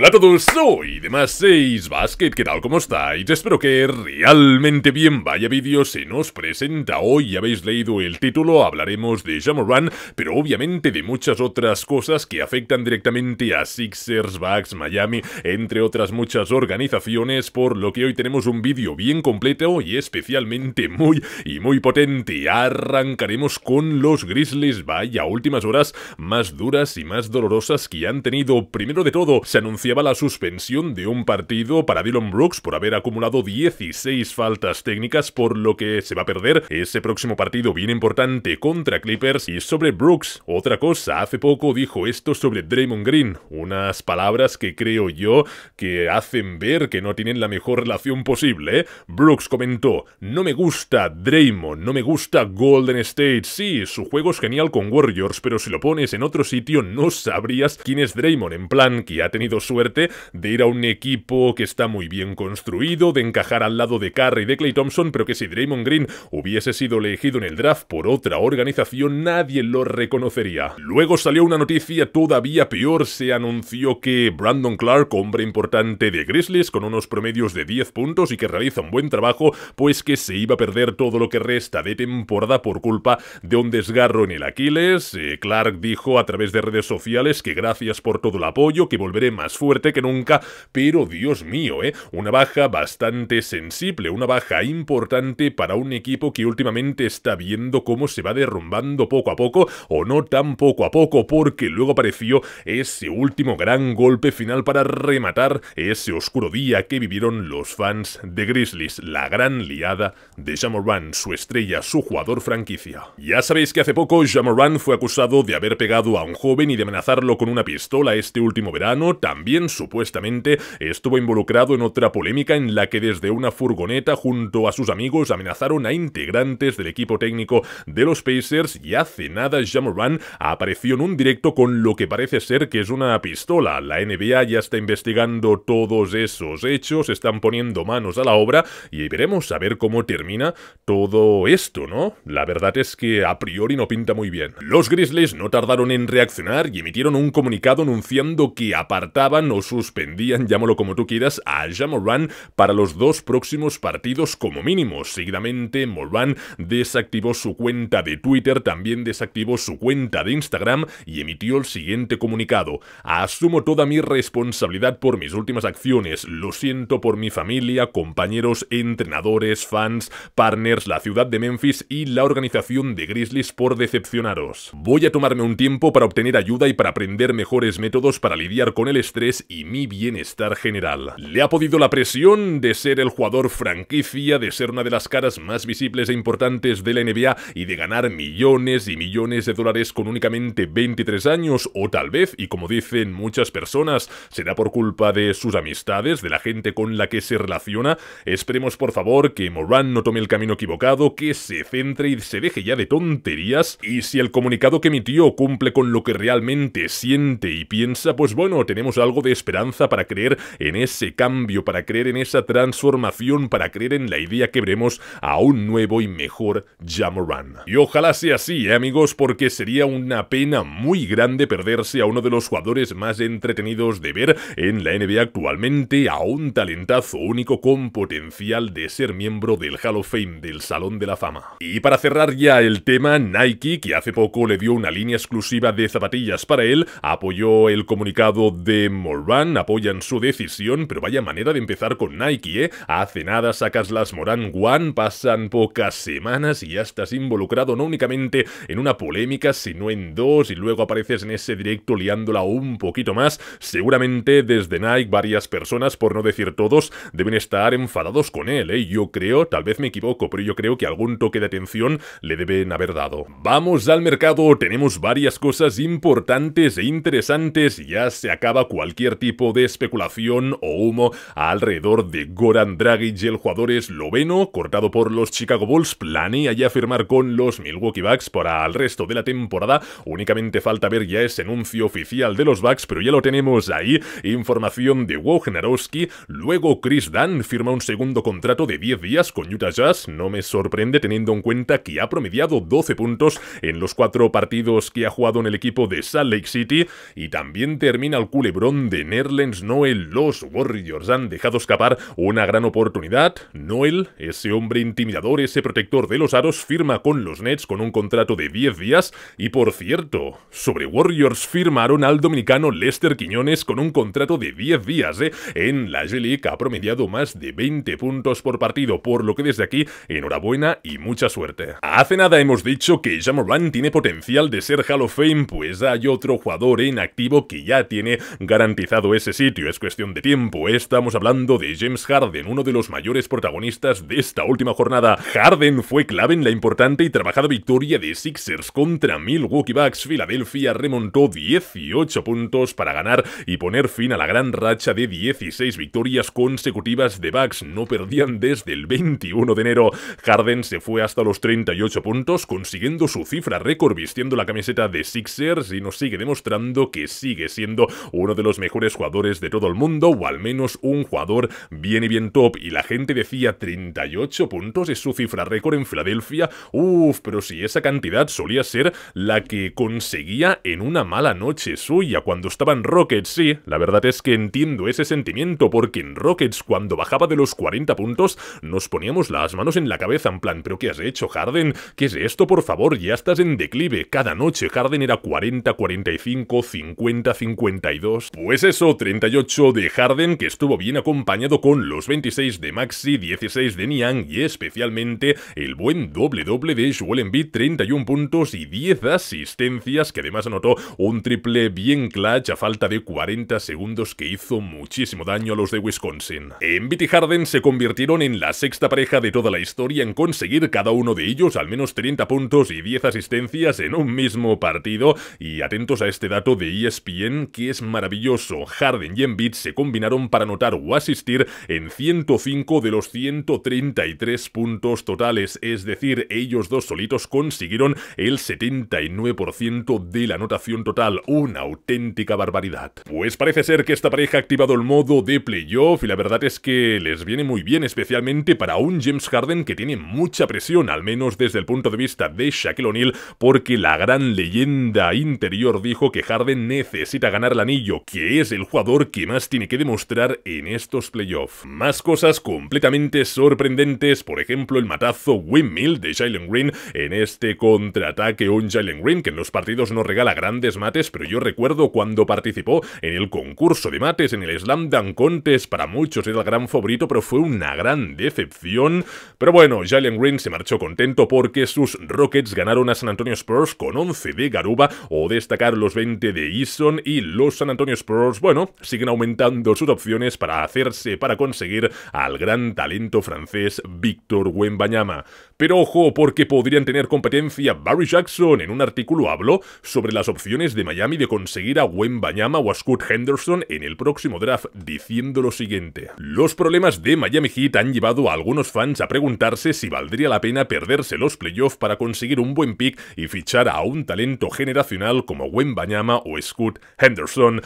Hola a todos, soy de más 6 Basket, ¿qué tal? ¿Cómo estáis? Espero que realmente bien. Vaya vídeo se nos presenta hoy, habéis leído el título, hablaremos de Jamoran, pero obviamente de muchas otras cosas que afectan directamente a Sixers, Bucks, Miami, entre otras muchas organizaciones, por lo que hoy tenemos un vídeo bien completo y especialmente muy y muy potente. Arrancaremos con los Grizzlies, vaya, últimas horas más duras y más dolorosas que han tenido. Primero de todo, se anunció lleva la suspensión de un partido para Dylan Brooks por haber acumulado 16 faltas técnicas, por lo que se va a perder ese próximo partido bien importante contra Clippers. Y sobre Brooks, otra cosa, hace poco dijo esto sobre Draymond Green, unas palabras que creo yo que hacen ver que no tienen la mejor relación posible. ¿eh? Brooks comentó, no me gusta Draymond, no me gusta Golden State, sí, su juego es genial con Warriors, pero si lo pones en otro sitio no sabrías quién es Draymond, en plan que ha tenido su de ir a un equipo que está muy bien construido, de encajar al lado de Curry y de Clay Thompson, pero que si Draymond Green hubiese sido elegido en el draft por otra organización, nadie lo reconocería. Luego salió una noticia todavía peor, se anunció que Brandon Clark, hombre importante de Grizzlies, con unos promedios de 10 puntos y que realiza un buen trabajo, pues que se iba a perder todo lo que resta de temporada por culpa de un desgarro en el Aquiles. Eh, Clark dijo a través de redes sociales que gracias por todo el apoyo, que volveré más fuerte fuerte que nunca, pero Dios mío, ¿eh? Una baja bastante sensible, una baja importante para un equipo que últimamente está viendo cómo se va derrumbando poco a poco, o no tan poco a poco, porque luego apareció ese último gran golpe final para rematar ese oscuro día que vivieron los fans de Grizzlies, la gran liada de Jamoran, su estrella, su jugador franquicia. Ya sabéis que hace poco Jamoran fue acusado de haber pegado a un joven y de amenazarlo con una pistola este último verano, también supuestamente estuvo involucrado en otra polémica en la que desde una furgoneta junto a sus amigos amenazaron a integrantes del equipo técnico de los Pacers y hace nada Jamoran apareció en un directo con lo que parece ser que es una pistola. La NBA ya está investigando todos esos hechos, están poniendo manos a la obra y veremos a ver cómo termina todo esto, ¿no? La verdad es que a priori no pinta muy bien. Los Grizzlies no tardaron en reaccionar y emitieron un comunicado anunciando que apartaban o suspendían, llámalo como tú quieras, a Jamoran para los dos próximos partidos como mínimo. Seguidamente, Moran desactivó su cuenta de Twitter, también desactivó su cuenta de Instagram y emitió el siguiente comunicado. Asumo toda mi responsabilidad por mis últimas acciones. Lo siento por mi familia, compañeros, entrenadores, fans, partners, la ciudad de Memphis y la organización de Grizzlies por decepcionaros. Voy a tomarme un tiempo para obtener ayuda y para aprender mejores métodos para lidiar con el estrés y mi bienestar general. Le ha podido la presión de ser el jugador franquicia, de ser una de las caras más visibles e importantes de la NBA y de ganar millones y millones de dólares con únicamente 23 años o tal vez, y como dicen muchas personas, será por culpa de sus amistades, de la gente con la que se relaciona. Esperemos por favor que Moran no tome el camino equivocado, que se centre y se deje ya de tonterías y si el comunicado que emitió cumple con lo que realmente siente y piensa, pues bueno, tenemos algo de esperanza para creer en ese cambio, para creer en esa transformación, para creer en la idea que veremos a un nuevo y mejor Jamoran. Y ojalá sea así, ¿eh, amigos, porque sería una pena muy grande perderse a uno de los jugadores más entretenidos de ver en la NBA actualmente, a un talentazo único con potencial de ser miembro del Hall of Fame, del Salón de la Fama. Y para cerrar ya el tema, Nike, que hace poco le dio una línea exclusiva de zapatillas para él, apoyó el comunicado de Run, apoyan su decisión, pero vaya manera de empezar con Nike, ¿eh? Hace nada sacas las Moran One, pasan pocas semanas y ya estás involucrado no únicamente en una polémica, sino en dos, y luego apareces en ese directo liándola un poquito más. Seguramente desde Nike varias personas, por no decir todos, deben estar enfadados con él, ¿eh? Yo creo, tal vez me equivoco, pero yo creo que algún toque de atención le deben haber dado. Vamos al mercado, tenemos varias cosas importantes e interesantes, ya se acaba cualquier tipo de especulación o humo alrededor de Goran Dragic, el jugador esloveno, cortado por los Chicago Bulls, planea ya firmar con los Milwaukee Bucks para el resto de la temporada. Únicamente falta ver ya ese anuncio oficial de los Bucks, pero ya lo tenemos ahí. Información de Wojnarowski. Luego Chris Dunn firma un segundo contrato de 10 días con Utah Jazz. No me sorprende teniendo en cuenta que ha promediado 12 puntos en los cuatro partidos que ha jugado en el equipo de Salt Lake City y también termina el culebrón de Nerlens Noel, los Warriors han dejado escapar una gran oportunidad. Noel, ese hombre intimidador, ese protector de los aros, firma con los Nets con un contrato de 10 días. Y por cierto, sobre Warriors firmaron al dominicano Lester Quiñones con un contrato de 10 días. ¿eh? En la g ha promediado más de 20 puntos por partido, por lo que desde aquí, enhorabuena y mucha suerte. Hace nada hemos dicho que Jamoran tiene potencial de ser Hall of Fame, pues hay otro jugador en activo que ya tiene garantía ese sitio, es cuestión de tiempo. Estamos hablando de James Harden, uno de los mayores protagonistas de esta última jornada. Harden fue clave en la importante y trabajada victoria de Sixers contra Milwaukee Bucks. Filadelfia remontó 18 puntos para ganar y poner fin a la gran racha de 16 victorias consecutivas de Bucks. No perdían desde el 21 de enero. Harden se fue hasta los 38 puntos, consiguiendo su cifra récord vistiendo la camiseta de Sixers y nos sigue demostrando que sigue siendo uno de los mejores mejores jugadores de todo el mundo, o al menos un jugador bien y bien top, y la gente decía 38 puntos es su cifra récord en Filadelfia, uff, pero si esa cantidad solía ser la que conseguía en una mala noche suya cuando estaba en Rockets, sí, la verdad es que entiendo ese sentimiento, porque en Rockets cuando bajaba de los 40 puntos nos poníamos las manos en la cabeza en plan, pero ¿qué has hecho Harden? ¿Qué es esto por favor? Ya estás en declive, cada noche Harden era 40, 45, 50, 52, pues eso, 38 de Harden, que estuvo bien acompañado con los 26 de Maxi, 16 de Niang y especialmente el buen doble-doble de Joel 31 puntos y 10 asistencias, que además anotó un triple bien clutch a falta de 40 segundos que hizo muchísimo daño a los de Wisconsin. Embiid y Harden se convirtieron en la sexta pareja de toda la historia en conseguir cada uno de ellos al menos 30 puntos y 10 asistencias en un mismo partido, y atentos a este dato de ESPN que es maravilloso Harden y Embiid se combinaron para anotar o asistir en 105 de los 133 puntos totales, es decir, ellos dos solitos consiguieron el 79% de la anotación total, una auténtica barbaridad. Pues parece ser que esta pareja ha activado el modo de playoff y la verdad es que les viene muy bien, especialmente para un James Harden que tiene mucha presión, al menos desde el punto de vista de Shaquille O'Neal, porque la gran leyenda interior dijo que Harden necesita ganar el anillo, que es el jugador que más tiene que demostrar en estos playoffs. Más cosas completamente sorprendentes, por ejemplo el matazo windmill de Jalen Green en este contraataque, un Jalen Green que en los partidos no regala grandes mates, pero yo recuerdo cuando participó en el concurso de mates, en el Slam Dunk Contest, para muchos era el gran favorito, pero fue una gran decepción. Pero bueno, Jalen Green se marchó contento porque sus Rockets ganaron a San Antonio Spurs con 11 de Garuba o destacar los 20 de Eason y los San Antonio Spurs bueno, siguen aumentando sus opciones para hacerse, para conseguir al gran talento francés Víctor Wembanyama. Pero ojo, porque podrían tener competencia Barry Jackson. En un artículo habló sobre las opciones de Miami de conseguir a Wembanyama o a Scott Henderson en el próximo draft, diciendo lo siguiente. Los problemas de Miami Heat han llevado a algunos fans a preguntarse si valdría la pena perderse los playoffs para conseguir un buen pick y fichar a un talento generacional como Wembanyama o Scott Henderson.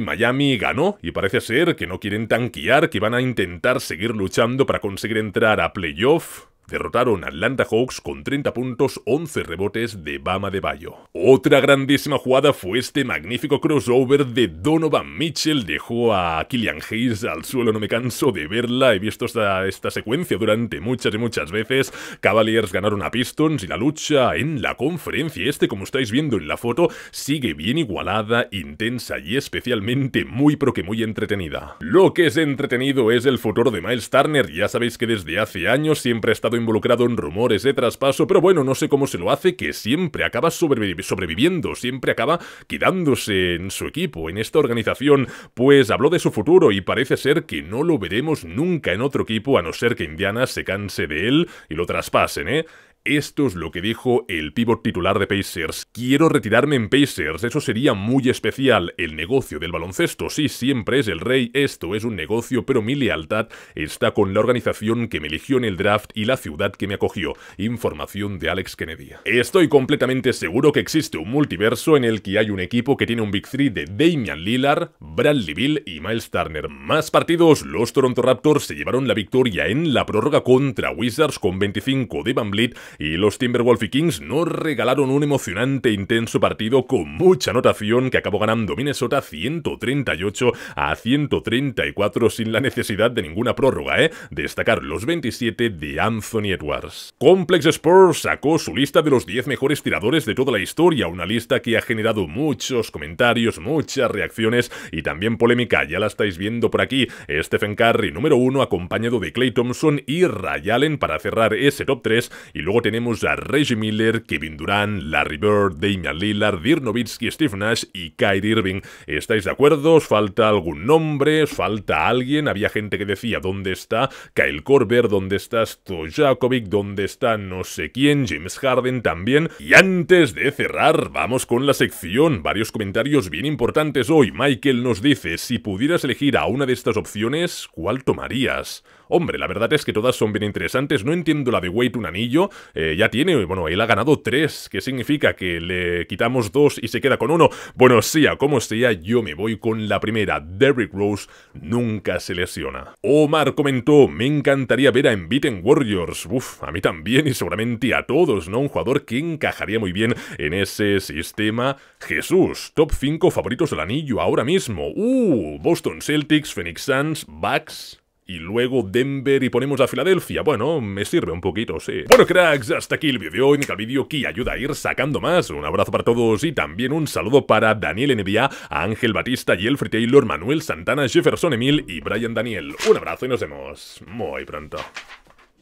Miami ganó y parece ser que no quieren tanquear, que van a intentar seguir luchando para conseguir entrar a playoff derrotaron a Atlanta Hawks con 30 puntos, 11 rebotes de Bama de Bayo. Otra grandísima jugada fue este magnífico crossover de Donovan Mitchell, dejó a Killian Hayes al suelo, no me canso de verla, he visto esta, esta secuencia durante muchas y muchas veces, Cavaliers ganaron a Pistons y la lucha en la conferencia este, como estáis viendo en la foto, sigue bien igualada, intensa y especialmente muy pro que muy entretenida. Lo que es entretenido es el futuro de Miles Turner, ya sabéis que desde hace años siempre ha estado involucrado en rumores de traspaso, pero bueno, no sé cómo se lo hace, que siempre acaba sobreviviendo, siempre acaba quedándose en su equipo, en esta organización, pues habló de su futuro y parece ser que no lo veremos nunca en otro equipo a no ser que Indiana se canse de él y lo traspasen, ¿eh? Esto es lo que dijo el pívot titular de Pacers. Quiero retirarme en Pacers, eso sería muy especial. El negocio del baloncesto, sí, siempre es el rey, esto es un negocio, pero mi lealtad está con la organización que me eligió en el draft y la ciudad que me acogió. Información de Alex Kennedy. Estoy completamente seguro que existe un multiverso en el que hay un equipo que tiene un Big 3 de Damian Lillard, Bradley Bill y Miles Turner. Más partidos, los Toronto Raptors se llevaron la victoria en la prórroga contra Wizards con 25 de Van Blit y los Timberwolf y Kings nos regalaron un emocionante e intenso partido con mucha anotación que acabó ganando Minnesota 138 a 134 sin la necesidad de ninguna prórroga, ¿eh? Destacar los 27 de Anthony Edwards. Complex Sports sacó su lista de los 10 mejores tiradores de toda la historia, una lista que ha generado muchos comentarios, muchas reacciones y también polémica, ya la estáis viendo por aquí. Stephen Curry número 1 acompañado de Clay Thompson y Ray Allen para cerrar ese top 3 y luego tenemos a Reggie Miller, Kevin Durant, Larry Bird, Damian Lillard, Dirk Nowitzki, Steve Nash y Kyrie Irving. ¿Estáis de acuerdo? ¿Os falta algún nombre? ¿Os falta alguien? Había gente que decía, ¿dónde está Kyle Korver? ¿Dónde está Stojakovic? ¿Dónde está no sé quién? James Harden también. Y antes de cerrar, vamos con la sección. Varios comentarios bien importantes hoy. Michael nos dice, si pudieras elegir a una de estas opciones, ¿cuál tomarías? Hombre, la verdad es que todas son bien interesantes. No entiendo la de Wade un anillo. Eh, ya tiene, bueno, él ha ganado tres, ¿Qué significa que le quitamos dos y se queda con uno. Bueno, sea como sea, yo me voy con la primera. Derrick Rose nunca se lesiona. Omar comentó, me encantaría ver a en Warriors. Uf, a mí también y seguramente a todos, ¿no? Un jugador que encajaría muy bien en ese sistema. Jesús, top 5 favoritos del anillo ahora mismo. Uh, Boston Celtics, Phoenix Suns, Bucks y luego Denver y ponemos a Filadelfia. Bueno, me sirve un poquito, sí. Bueno, cracks, hasta aquí el vídeo de hoy. vídeo que ayuda a ir sacando más. Un abrazo para todos y también un saludo para Daniel NBA, Ángel Batista, Jeffrey Taylor, Manuel Santana, Jefferson Emil y Brian Daniel. Un abrazo y nos vemos muy pronto.